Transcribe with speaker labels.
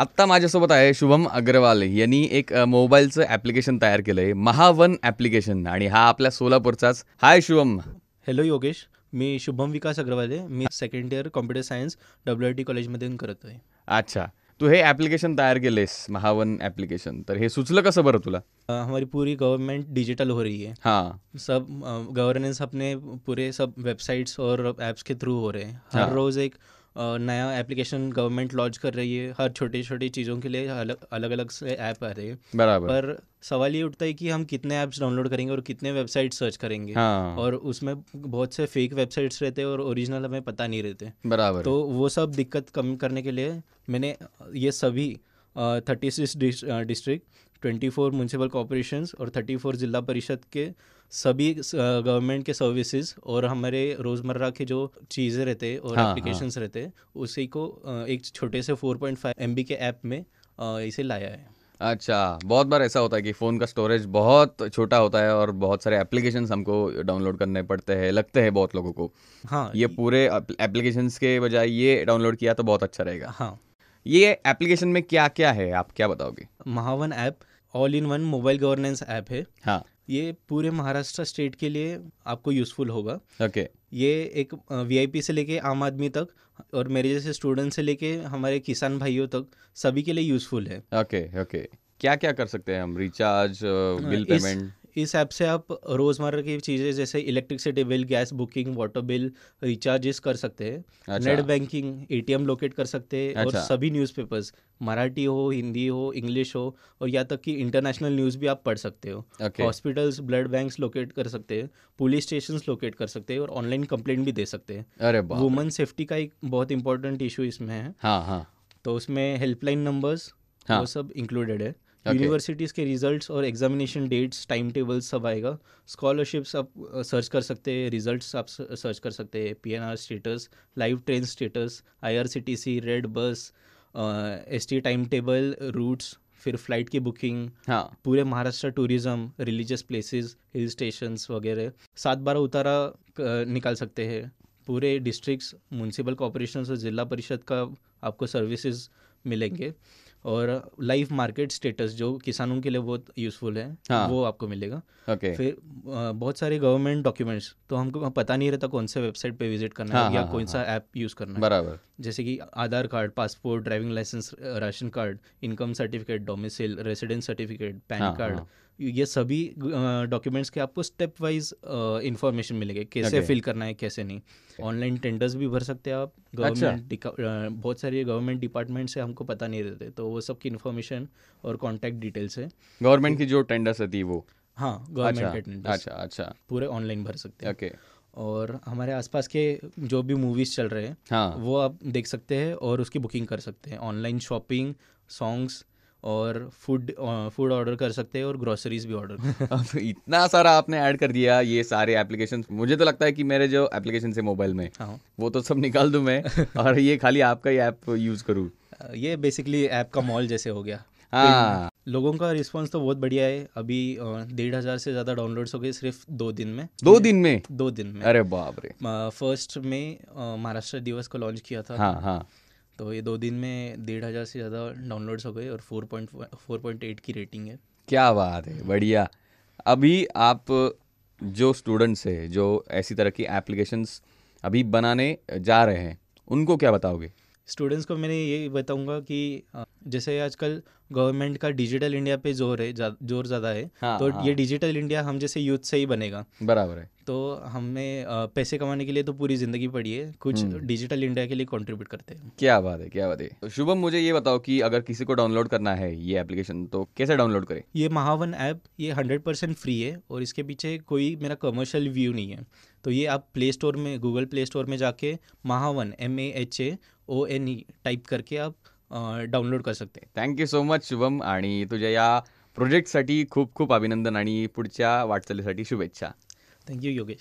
Speaker 1: आत्ता माझ्यासोबत आहे शुभम अग्रवाल यांनी एक मोबाईलचं ॲप्लिकेशन तयार केलंय महावन ॲप्लिकेशन आणि हा आपल्या सोलापूरचाच हाय शुभम
Speaker 2: हॅलो योगेश मी शुभम विकास अग्रवाल आहे मी second year computer science W I T कॉलेजमधून करतो आहे अच्छा तू
Speaker 1: हे ॲप्लिकेशन तयार केलेस महावन ॲप्लिकेशन तर हे सुचलं कसं बरं तुला
Speaker 2: हमारी पूरी गवर्नमेंट डिजिटल हो रही है हाँ सब गव्हर्नन्स अपने पुरे सब वेबसाइट्स और ऐप्स के थ्रू हो रहे हैं हर रोज़ एक नया एप्लीकेशन गवर्नमेंट लॉन्च कर रही है हर छोटी छोटी चीज़ों के लिए अलग अलग अलग से ऐप आ रहे हैं बराबर पर सवाल ये उठता है कि हम कितने ऐप्स डाउनलोड करेंगे और कितने वेबसाइट सर्च करेंगे हाँ। और उसमें बहुत से फेक वेबसाइट्स रहते हैं और ओरिजिनल हमें पता नहीं रहते बराबर तो वो सब दिक्कत कम करने के लिए मैंने ये सभी thirty six district twenty four municipal corporation और थर्टी फोर ज़िला परिषद के सभी गवर्नमेंट के सर्विसेज और हमारे रोज़मर्रा के जो चीज़ें रहते और एप्लीकेशन हाँ, हाँ. रहते उसी को एक छोटे से four point five M B के ऐप में इसे लाया है
Speaker 1: अच्छा बहुत बार ऐसा होता है कि फ़ोन का स्टोरेज बहुत छोटा होता है और बहुत सारे एप्लीकेशन हमको डाउनलोड करने पड़ते हैं लगते हैं बहुत लोगों को हाँ ये पूरे एप्लीकेशन के बजाय ये डाउनलोड किया तो बहुत अच्छा रहेगा हाँ ये एप्लीकेशन में क्या क्या है आप क्या बताओगे
Speaker 2: MahaOne app all in one mobile governance app है हाँ ये पूरे महाराष्ट्र स्टेट के लिए आपको यूजफुल होगा ओके ये एक वीआईपी से लेके आम आदमी तक और मेरे जैसे स्टूडेंट से लेके हमारे किसान भाइयों तक सभी के लिए यूजफुल है
Speaker 1: ओके ओके क्या क्या कर सकते हैं हम रिचार्ज बिल पेमेंट
Speaker 2: इस ऐप से आप रोज़मर्रा की चीज़ें जैसे electricity bill gas booking water bill recharges कर सकते हैं अच्छा। नेट बैंकिंग एटीएम लोकेट कर सकते हैं अच्छा। और सभी न्यूज़पेपर्स मराठी हो हिंदी हो इंग्लिश हो और यहाँ तक कि इंटरनेशनल न्यूज़ भी आप पढ़ सकते हो हॉस्पिटल्स ब्लड बैंक्स लोकेट कर सकते हैं पुलिस स्टेशन लोकेट कर सकते हैं और ऑनलाइन कंप्लेंट भी दे सकते हैं वुमन सेफ्टी का एक बहुत इंपॉर्टेंट इशू इसमें है हाँ हाँ तो उसमें हेल्पलाइन नंबर्स हाँ. वो सब इंक्लूडेड है यूनिवर्सिटीज़ okay. के रिजल्ट्स और एग्जामिनेशन डेट्स टाइम टेबल्स सब आएगा स्कॉलरशिप्स आप सर्च uh, कर सकते हैं रिजल्ट्स आप सर्च कर सकते हैं P N R status live train status I R C T C red bus S T time table routes फिर फ्लाइट की बुकिंग हाँ पूरे Maharashtra tourism religious places hill station वगैरह सात बारह उतारा uh, निकाल सकते हैं पूरे डिस्ट्रिक्ट्स म्यूनसिपल कॉरपोरेशन और ज़िला परिषद का आपको सर्विसेज मिलेंगे और लाइव मार्केट स्टेटस जो किसानों के लिए बहुत यूजफुल है हाँ. वो आपको मिलेगा okay. फिर बहुत सारे गवर्नमेंट डॉक्यूमेंट्स तो हमको पता नहीं रहता कौन से वेबसाइट पे विजिट करना हाँ, है या हाँ, कौन हाँ, सा ऐप हाँ। यूज़ करना बराबर है जैसे कि Aadhaar card passport driving licence ration card income certificate domicile residence certificate PAN card ये सभी डॉक्यूमेंट्स के आपको स्टेप वाइज इन्फॉर्मेशन मिलेगी कैसे फिल करना है कैसे नहीं ऑनलाइन टेंडर्स भी भर सकते हैं आप गवर्नमेंट अच्छा। बहुत सारे गवर्नमेंट डिपार्टमेंट से हमको पता नहीं रहते तो वो सब की इन्फॉर्मेशन और कॉन्टैक्ट डिटेल्स है
Speaker 1: गवर्नमेंट की जो टेंडर्स रहती है वो हाँ गवर्नमेंट अच्छा, अच्छा अच्छा
Speaker 2: पूरे ऑनलाइन भर सकते हैं और हमारे आसपास के जो भी मूवीज चल रहे हैं हाँ. वो आप देख सकते हैं और उसकी बुकिंग कर सकते हैं ऑनलाइन शॉपिंग सॉन्ग्स और फूड फूड ऑर्डर कर सकते हैं और ग्रोसरीज भी ऑर्डर अब
Speaker 1: इतना सारा आपने ऐड कर दिया ये सारे एप्लीकेशन मुझे तो लगता है कि मेरे जो एप्लीकेशन है मोबाइल में
Speaker 2: हाँ। वो तो सब निकाल दूँ मैं और ये खाली आपका ही ऐप यूज़ करूँ ये बेसिकली ऐप का मॉल जैसे हो गया हाँ लोगों का रिस्पांस तो बहुत बढ़िया है अभी डेढ़ हजार से ज्यादा डाउनलोड्स हो गए सिर्फ दो दिन में दो दिन में दो दिन में अरे बाप रे फर्स्ट में महाराष्ट्र दिवस को लॉन्च किया था हाँ हाँ तो ये दो दिन में डेढ़ हज़ार से ज़्यादा डाउनलोड्स हो गए और four point four point eight की रेटिंग है
Speaker 1: क्या बात है बढ़िया अभी आप जो स्टूडेंट्स है जो ऐसी तरह की एप्लीकेशंस अभी बनाने जा रहे हैं उनको क्या बताओगे
Speaker 2: स्टूडेंट्स को मैंने ये बताऊंगा कि जैसे आजकल गवर्नमेंट का डिजिटल इंडिया पे जोर है जोर ज़्यादा है हाँ, तो हाँ. ये डिजिटल इंडिया हम जैसे यूथ से ही बनेगा बराबर है तो हमें पैसे कमाने के लिए तो पूरी ज़िंदगी पड़ी है कुछ हम्म। डिजिटल इंडिया के लिए कंट्रीब्यूट करते हैं
Speaker 1: क्या बात है क्या बात है
Speaker 2: शुभम मुझे ये बताओ कि
Speaker 1: अगर किसी को डाउनलोड करना है ये एप्लीकेशन तो कैसे डाउनलोड करें
Speaker 2: ये महावन ऐप ये हंड्रेड परसेंट फ्री है और इसके पीछे कोई मेरा कमर्शियल व्यू नहीं है तो ये आप प्ले स्टोर में गूगल प्ले स्टोर में जाके MahaOne M A H A O N E type करके आप डाउनलोड
Speaker 1: कर सकते थँक्यू सो मच शुभम आणि तुझ्या या प्रोजेक्टसाठी खूप खूप अभिनंदन आणि पुढच्या वाटचालीसाठी शुभेच्छा
Speaker 2: थँक्यू योगेश